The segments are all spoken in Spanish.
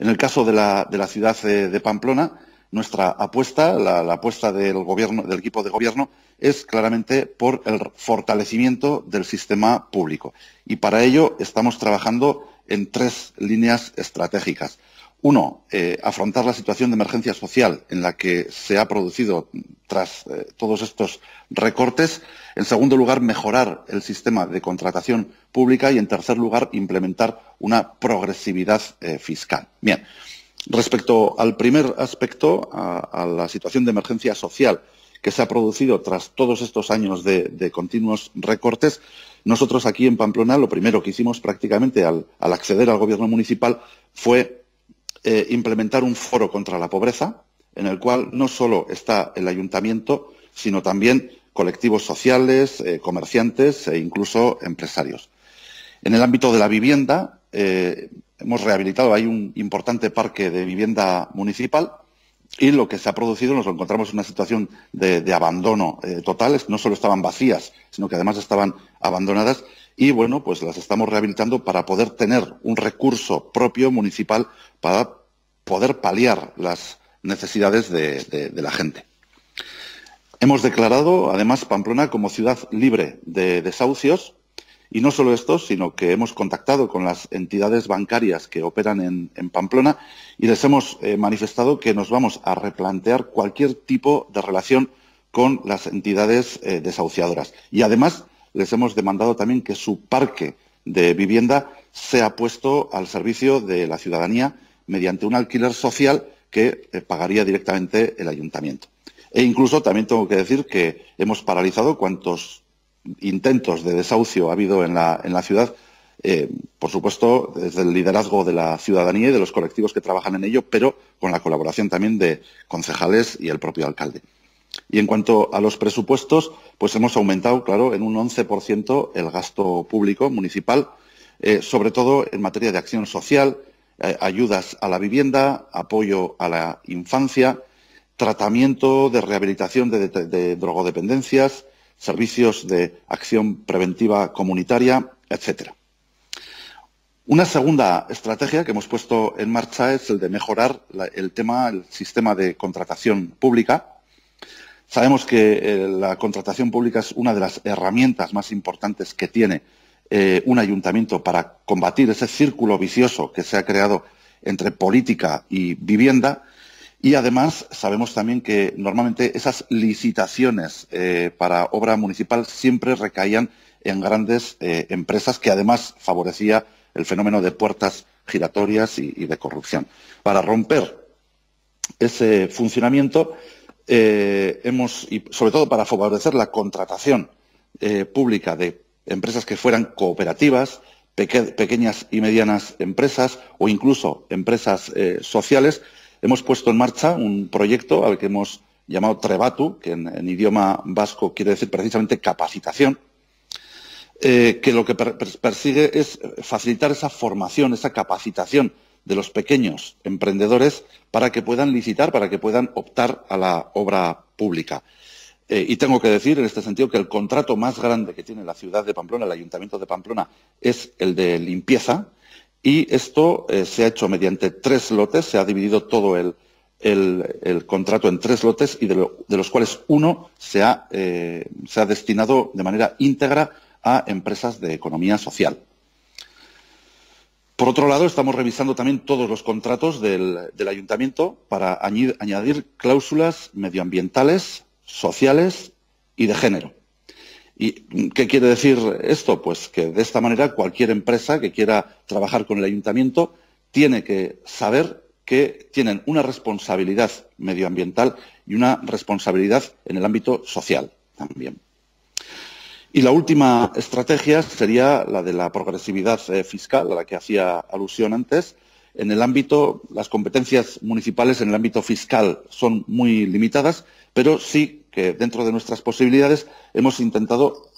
En el caso de la, ciudad de Pamplona, nuestra apuesta, la, apuesta del, del equipo de gobierno, es claramente por el fortalecimiento del sistema público. Y para ello estamos trabajando en tres líneas estratégicas. Uno, eh, afrontar la situación de emergencia social en la que se ha producido tras eh, todos estos recortes. En segundo lugar, mejorar el sistema de contratación pública y, en tercer lugar, implementar una progresividad eh, fiscal. Bien, respecto al primer aspecto, a, la situación de emergencia social que se ha producido tras todos estos años de, continuos recortes, nosotros aquí en Pamplona lo primero que hicimos prácticamente al acceder al gobierno municipal fue eh, implementar un foro contra la pobreza, en el cual no solo está el ayuntamiento, sino también colectivos sociales, eh, comerciantes e incluso empresarios. En el ámbito de la vivienda, eh, hemos rehabilitado, hay un importante parque de vivienda municipal y lo que se ha producido nos encontramos en una situación de, abandono eh, total, no solo estaban vacías, sino que además estaban abandonadas y bueno, pues las estamos rehabilitando para poder tener un recurso propio municipal para poder paliar las necesidades de, de la gente. Hemos declarado además Pamplona como ciudad libre de desahucios y no solo esto, sino que hemos contactado con las entidades bancarias que operan en, Pamplona y les hemos eh, manifestado que nos vamos a replantear cualquier tipo de relación con las entidades eh, desahuciadoras. Y además les hemos demandado también que su parque de vivienda sea puesto al servicio de la ciudadanía mediante un alquiler social que eh, pagaría directamente el ayuntamiento. E incluso también tengo que decir que hemos paralizado cuantos intentos de desahucio ha habido en la, ciudad, eh, por supuesto, desde el liderazgo de la ciudadanía y de los colectivos que trabajan en ello, pero con la colaboración también de concejales y el propio alcalde. Y en cuanto a los presupuestos, pues hemos aumentado, claro, en un 11% el gasto público municipal, eh, sobre todo en materia de acción social, eh, ayudas a la vivienda, apoyo a la infancia, tratamiento de rehabilitación de drogodependencias, servicios de acción preventiva comunitaria, etcétera. Una segunda estrategia que hemos puesto en marcha es el de mejorar el tema, el sistema de contratación pública. Sabemos que eh, la contratación pública es una de las herramientas más importantes que tiene eh, un ayuntamiento para combatir ese círculo vicioso que se ha creado entre política y vivienda y además sabemos también que normalmente esas licitaciones eh, para obra municipal siempre recaían en grandes eh, empresas que además favorecía el fenómeno de puertas giratorias y, de corrupción. Para romper ese funcionamiento eh, hemos, y sobre todo para favorecer la contratación pública de empresas que fueran cooperativas, pequeñas y medianas empresas o incluso empresas sociales, Hemos puesto en marcha un proyecto al que hemos llamado Trebatu, que en, idioma vasco quiere decir precisamente capacitación, eh, que lo que persigue es facilitar esa formación, esa capacitación de los pequeños emprendedores para que puedan licitar, para que puedan optar a la obra pública. Eh, y tengo que decir en este sentido que el contrato más grande que tiene la ciudad de Pamplona, el Ayuntamiento de Pamplona, es el de limpieza, y esto eh, se ha hecho mediante tres lotes, se ha dividido todo el, contrato en tres lotes y de, los cuales uno eh, se ha, destinado de manera íntegra a empresas de economía social. Por otro lado, estamos revisando también todos los contratos del, ayuntamiento para añadir cláusulas medioambientales, sociales y de género. ¿Y qué quiere decir esto? Pues que de esta manera cualquier empresa que quiera trabajar con el ayuntamiento tiene que saber que tienen una responsabilidad medioambiental y una responsabilidad en el ámbito social también. Y la última estrategia sería la de la progresividad eh, fiscal, a la que hacía alusión antes. En el ámbito, las competencias municipales en el ámbito fiscal son muy limitadas, pero sí que dentro de nuestras posibilidades hemos intentado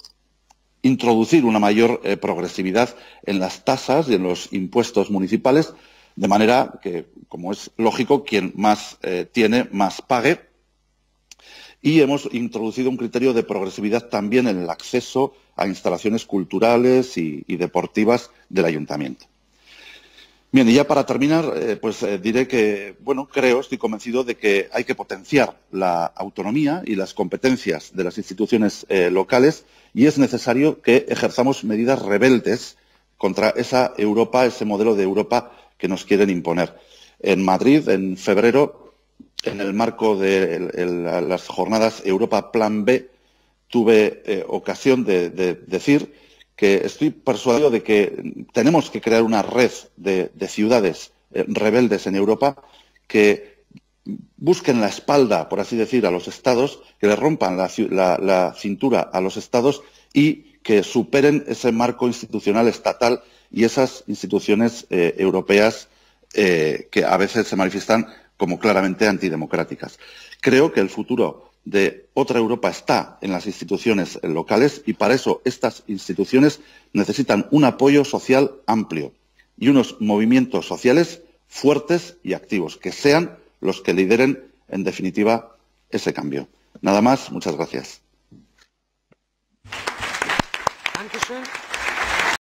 introducir una mayor eh, progresividad en las tasas y en los impuestos municipales, de manera que, como es lógico, quien más eh, tiene, más pague. Y hemos introducido un criterio de progresividad también en el acceso a instalaciones culturales y deportivas del ayuntamiento. Bien, y ya para terminar, eh, pues eh, diré que, bueno, creo, estoy convencido de que hay que potenciar la autonomía y las competencias de las instituciones eh, locales y es necesario que ejerzamos medidas rebeldes contra esa Europa, ese modelo de Europa que nos quieren imponer. En Madrid, en febrero, en el marco de las jornadas Europa Plan B, tuve ocasión de decir estoy persuadido de que tenemos que crear una red de, ciudades eh, rebeldes en Europa que busquen la espalda, por así decir, a los estados, que le rompan la, cintura a los estados y que superen ese marco institucional estatal y esas instituciones eh, europeas eh, que a veces se manifiestan como claramente antidemocráticas. Creo que el futuro de otra Europa está en las instituciones locales y para eso estas instituciones necesitan un apoyo social amplio y unos movimientos sociales fuertes y activos, que sean los que lideren, en definitiva, ese cambio. Nada más, muchas gracias.